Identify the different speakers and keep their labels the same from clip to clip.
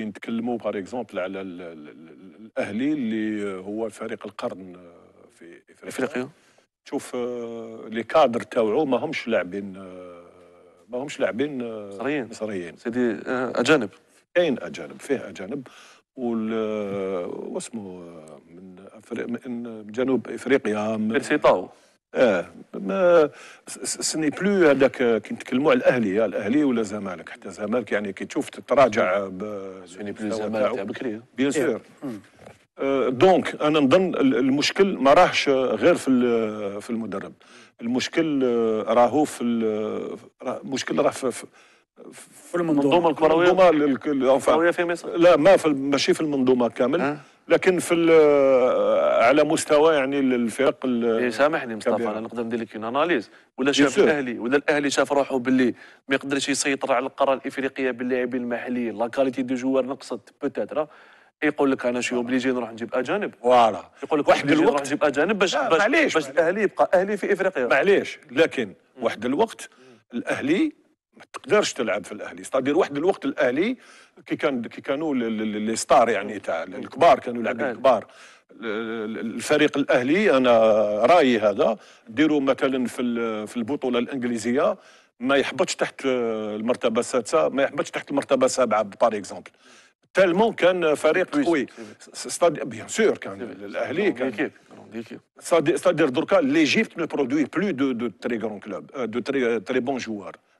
Speaker 1: نتكلموا بار اكزومبل على الاهلي اللي هو فريق القرن آه، في افريقيا, إفريقيا. شوف آه، لي كادر تاوعو ماهمش لاعبين آه، ماهمش لاعبين مصريين مصريين سيدي اجانب كاين اجانب فيه اجانب وال واسمه من, من جنوب افريقيا من... اه ما سني بلو هذاك كي نتكلموا على الاهلي الاهلي ولا الزمالك حتى الزمالك يعني كي تشوف تتراجع سني بلو الزمالك تاع بكري بيان سور دونك انا نظن المشكل ما راهش غير في في المدرب المشكل آه، راهو في المشكل راه في في المنظومه الكرويه المنظومه الكرويه في مصر لا ما في ماشي في المنظومه كامل أه؟ لكن في على مستوى
Speaker 2: يعني الفرق إيه، سامحني مصطفى انا نقدر ندير لك اناليز ولا شاف الاهلي ولا الاهلي شاف روحه باللي ما يقدرش يسيطر على القاره الافريقيه باللاعبين المحليين لا كاليتي دو جوار نقصت بوتيتر يقول لك انا شي اوبليجي نروح نجيب اجانب فوالا يقول لك واحد الوقت نروح نجيب
Speaker 1: اجانب باش باش, باش الاهلي يبقى اهلي في افريقيا معليش لكن واحد الوقت الاهلي ما تقدرش تلعب في الاهلي ستادير واحد الوقت الاهلي كي كان كي كانوا لي ستار يعني تاع الكبار كانوا لاعبين نعم. كبار الفريق الاهلي انا رايي هذا ديروا مثلا في في البطوله الانجليزيه ما يحبطش تحت المرتبه السادسه ما يحبطش تحت المرتبه السابعه بار اكزومبل تالمون كان فريق قوي ستاد بيان سور كان الاهلي كان ستادير دركا ليجيبت نو برودوي بلو دو دو تري غران كلوب دو تري تري بون جوار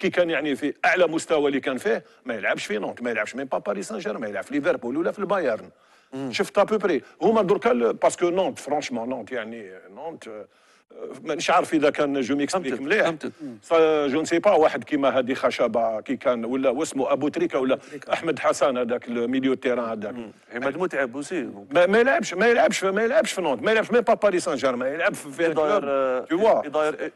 Speaker 1: كي كان يعني في اعلى مستوى اللي كان فيه ما يلعبش في نونت ما يلعبش ميم با باريس سان جيرمان يلعب في ليفربول ولا في البايرن شفت بري هما دركا باسكو نونت فرونشمون نونت يعني نونت مانيش عارف اذا كان جو ميكسبليك مليح جو نسي با واحد كيما هادي خشبه كي كان ولا واسمه ابو تريكا ولا احمد حسن هذاك الميليو تيران هذاك عماد متعب وسي ما, ما يلعبش ما يلعبش ما يلعبش في نونت ما يلعبش ميم با باريس سان جيرمان يلعب في
Speaker 2: داير